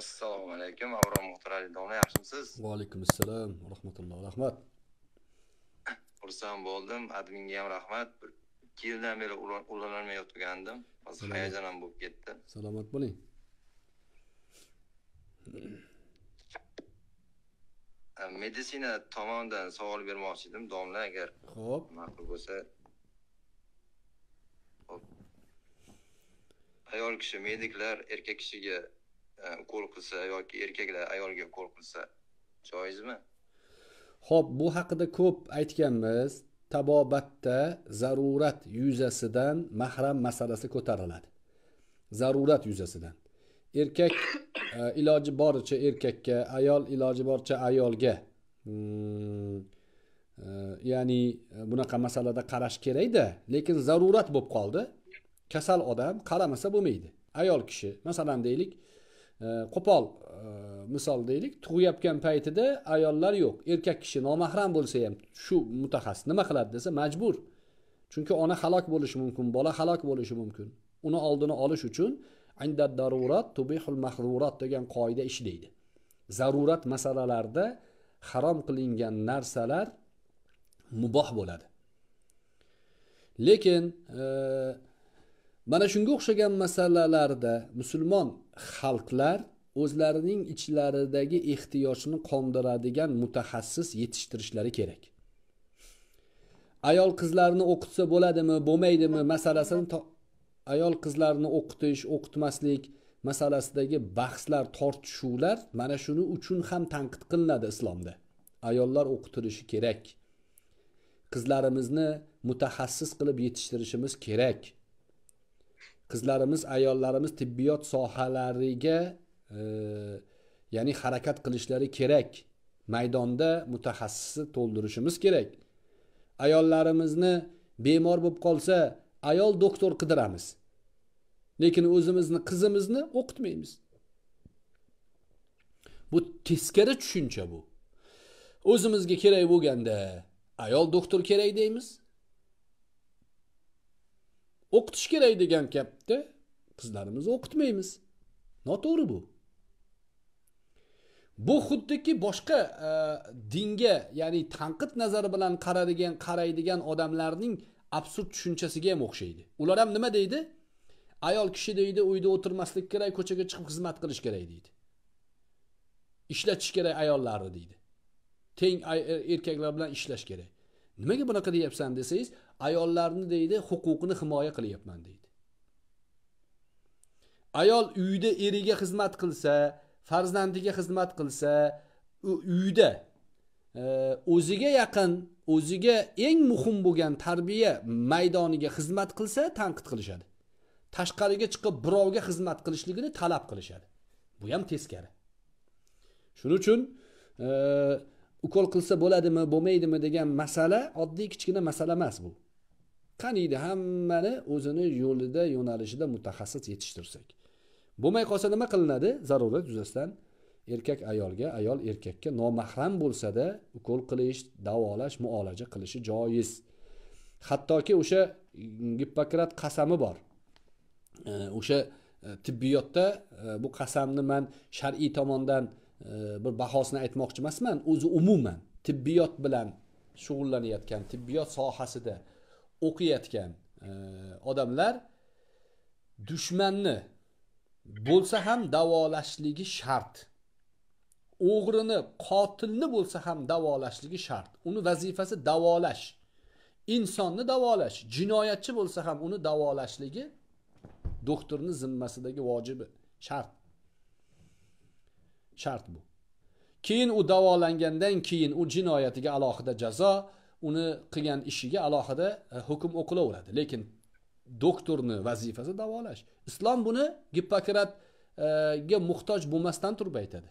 assalomu alaykum avrom muhtarali domla yaxshimisiz va alaykum assalom rahmatulloh rahmat xursand bo'ldim adminga ham rahmat bir ikki yildan beri ulanolmay o'tirgandim hozir hayajon ham bo'lib ketdi salomat bo'ling meditsina tomonidan savol bermoqchi edim domla agar ho'p ma'qul bo'lsa ayol kishi mediklar erkak kishiga ukol e, qilsa yoki erkaklar ayolga ukol qilsa joizmi ho'p bu haqida ko'p aytganmiz tabobatda zarurat yuzasidan mahram masalasi ko'tariladi zarurat yuzasidan erkak e, iloji boricha erkakka ayol iloji boricha ayolga hmm, e, ya'ni bunaqa masalada qarash kerakda lekin zarurat bo'lib qoldi kasal odam qaramasa bo'lmaydi ayol kishi masalan deylik qo'pol e, misol deylik tug'yotgan paytida ayollar yo'q erkak kishi nomahram bo'lsa ham shu mutaxassis nima qiladi desa majbur chunki ona halok bo'lishi mumkin bola halok bo'lishi mumkin uni oldini olish uchun inda darurat tubihul mahzurat degan qoida ishlaydi zarurat masalalarda harom qilingan narsalar muboh bo'ladi lekin e, mana shunga o'xshagan masalalarda musulmon xalqlar o'zlarining ichlaridagi ehtiyojni qondiradigan mutaxassis yetishtirishlari kerak ayol qizlarni o'qitsa bo'ladimi bo'lmaydimi masalasini ayol qizlarni o'qitish o'qitmaslik masalasidagi bahslar tortishuvlar mana shuni uchun ham tanqid qilinadi islomda ayollar o'qitilishi kerak qizlarimizni mutaxassis qilib yetishtirishimiz kerak qizlarimiz ayollarimiz tibbiyot sohalariga e, ya'ni harakat qilishlari kerak maydonda mutaxassisni to'ldirishimiz kerak ayollarimizni bemor bo'lib qolsa ayol doktor qidiramiz lekin o'zimizni qizimizni o'qitmaymiz bu teskari tushuncha bu o'zimizga kerak bo'lganda ayol doktor kerak deymiz o'qitish kerak degan gapda qizlarimizni o'qitmaymiz noto'g'ri bu bu xuddiki boshqa e, dinga ya'ni tanqid nazari bilan qaradigan qaraydigan odamlarning absurd tushunchasiga ham o'xshaydi ular ham nima deydi ayol kishi deydi uyda o'tirmaslik kerak ko'chaga chiqib xizmat qilish kerak deydi ishlatish kerak ayollarni deydi teng er, erkaklar bilan ishlash kerak nimaga bunaqa deyapsan desangiz ayollarni deydi huquqini himoya qilyapman deydi ayol uyda eriga xizmat qilsa farzandiga xizmat qilsa uyda e, o'ziga yaqin o'ziga eng muhim bo'lgan tarbiya maydoniga xizmat qilsa tanqid qilishadi tashqariga chiqib birovga xizmat qilishligini talab qilishadi bu ham teskari shuning uchun e, ukol qilsa bo'ladimi bo'lmaydimi degan masala oddiy kichkina masala emas bu qaniydi hammani o'zini yo'lida yo'nalishida mutaxassis yetishtirsak bo'lmay qolsa nima qilinadi zarurat yuzasidan erkak ayolga ayol erkakka nomahram bo'lsada ukol qilish davolash muolaja qilishi joiz hattoki o'sha gippokrat qasami bor o'sha e, tibbiyotda e, bu qasamni man shar'iy tomondan bir bahosini aytmoqchi emasman o'zi umuman tibbiyot bilan shug'ullanayotgan tibbiyot sohasida o'qiyotgan e, odamlar dushmanni bo'lsa ham davolashligi shart o'g'rini qotilni bo'lsa ham davolashligi shart uni vazifasi davolash insonni davolash jinoyatchi bo'lsa ham uni davolashligi doktorni zimmasidagi vojibi shart shart bu keyin u davolangandan keyin u jinoyatiga alohida jazo uni qilgan ishiga alohida hukm o'qilaveradi lekin doktorni vazifasi davolash islom buni gippokratga muhtoj bo'lmasdan turib aytadi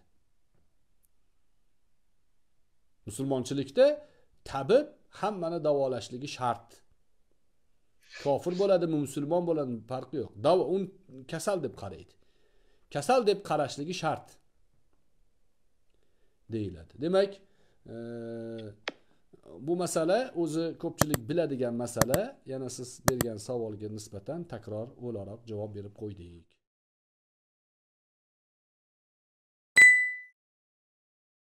musulmonchilikda tabib hammani davolashligi shart kofir bo'ladimi musulmon bo'ladimi farqi yo'q davo un kasal deb qaraydi kasal deb qarashligi shart deyiladi demak e, bu masala o'zi ko'pchilik biladigan masala yana siz bergan savolga nisbatan takror o'laroq javob berib qo'ydik